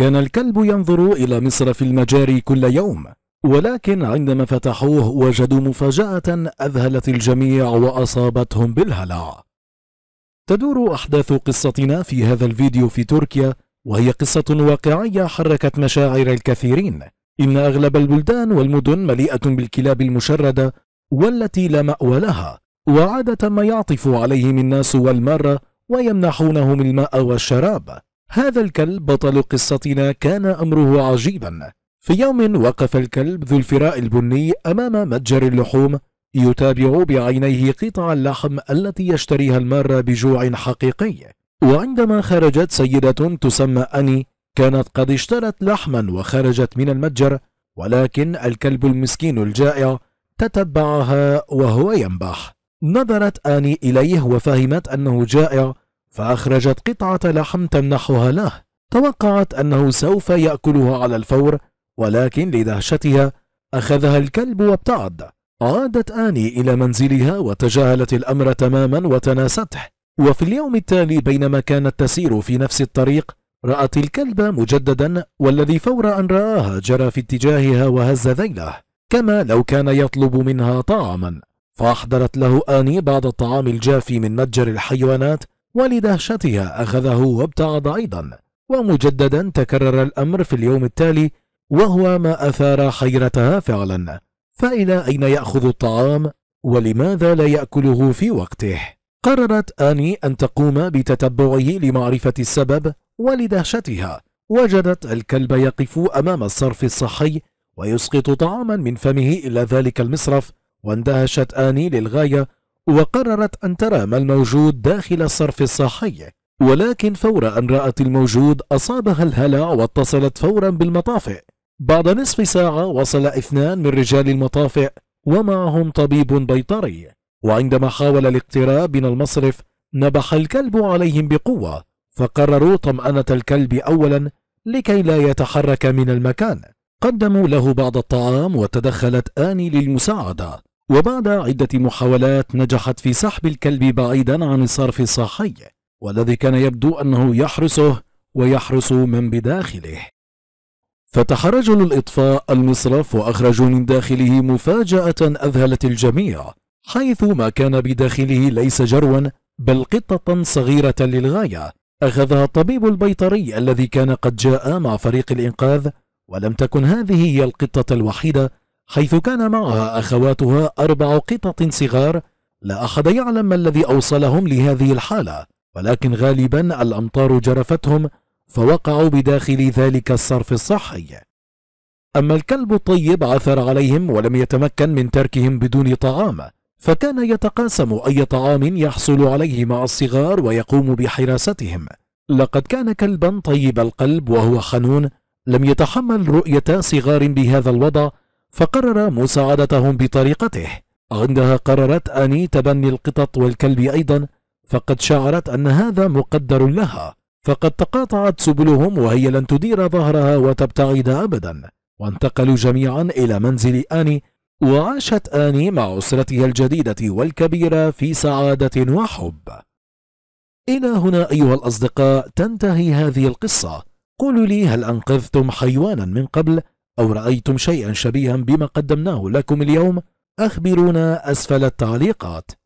كان الكلب ينظر إلى مصر في المجاري كل يوم ولكن عندما فتحوه وجدوا مفاجأة أذهلت الجميع وأصابتهم بالهلع تدور أحداث قصتنا في هذا الفيديو في تركيا وهي قصة واقعية حركت مشاعر الكثيرين إن أغلب البلدان والمدن مليئة بالكلاب المشردة والتي لا مأوى لها وعادة ما يعطف عليهم الناس والمارة ويمنحونهم الماء والشراب هذا الكلب بطل قصتنا كان أمره عجيبا في يوم وقف الكلب ذو الفراء البني أمام متجر اللحوم يتابع بعينيه قطع اللحم التي يشتريها المارة بجوع حقيقي وعندما خرجت سيدة تسمى أني كانت قد اشترت لحما وخرجت من المتجر ولكن الكلب المسكين الجائع تتبعها وهو ينبح نظرت آني إليه وفهمت أنه جائع فأخرجت قطعة لحم تمنحها له توقعت أنه سوف يأكلها على الفور ولكن لدهشتها أخذها الكلب وابتعد عادت آني إلى منزلها وتجاهلت الأمر تماما وتناسته وفي اليوم التالي بينما كانت تسير في نفس الطريق رأت الكلب مجددا والذي فور أن رآها جرى في اتجاهها وهز ذيله كما لو كان يطلب منها طعاما فأحضرت له آني بعض الطعام الجافي من متجر الحيوانات ولدهشتها أخذه وابتعد أيضا ومجددا تكرر الأمر في اليوم التالي وهو ما أثار حيرتها فعلا فإلى أين يأخذ الطعام ولماذا لا يأكله في وقته قررت آني أن تقوم بتتبعه لمعرفة السبب ولدهشتها وجدت الكلب يقف أمام الصرف الصحي ويسقط طعاما من فمه إلى ذلك المصرف واندهشت آني للغاية وقررت أن ترى ما الموجود داخل الصرف الصحي ولكن فور أن رأت الموجود أصابها الهلع واتصلت فورا بالمطافئ بعد نصف ساعة وصل اثنان من رجال المطافئ ومعهم طبيب بيطري وعندما حاول الاقتراب من المصرف نبح الكلب عليهم بقوة فقرروا طمأنة الكلب أولا لكي لا يتحرك من المكان قدموا له بعض الطعام وتدخلت آني للمساعدة وبعد عدة محاولات نجحت في سحب الكلب بعيدا عن الصرف الصحي والذي كان يبدو أنه يحرسه ويحرس من بداخله فتح رجل الإطفاء المصرف وأخرجوا من داخله مفاجأة أذهلت الجميع حيث ما كان بداخله ليس جروا بل قطة صغيرة للغاية أخذها الطبيب البيطري الذي كان قد جاء مع فريق الإنقاذ ولم تكن هذه هي القطة الوحيدة حيث كان معها أخواتها أربع قطط صغار لا أحد يعلم ما الذي أوصلهم لهذه الحالة ولكن غالبا الأمطار جرفتهم فوقعوا بداخل ذلك الصرف الصحي أما الكلب الطيب عثر عليهم ولم يتمكن من تركهم بدون طعام فكان يتقاسم أي طعام يحصل عليه مع الصغار ويقوم بحراستهم لقد كان كلبا طيب القلب وهو حنون لم يتحمل رؤية صغار بهذا الوضع فقرر مساعدتهم بطريقته عندها قررت أني تبني القطط والكلب أيضا فقد شعرت أن هذا مقدر لها فقد تقاطعت سبلهم وهي لن تدير ظهرها وتبتعد أبدا وانتقلوا جميعا إلى منزل آني وعاشت آني مع أسرتها الجديدة والكبيرة في سعادة وحب إلى هنا أيها الأصدقاء تنتهي هذه القصة قولوا لي هل أنقذتم حيوانا من قبل أو رأيتم شيئا شبيها بما قدمناه لكم اليوم أخبرونا أسفل التعليقات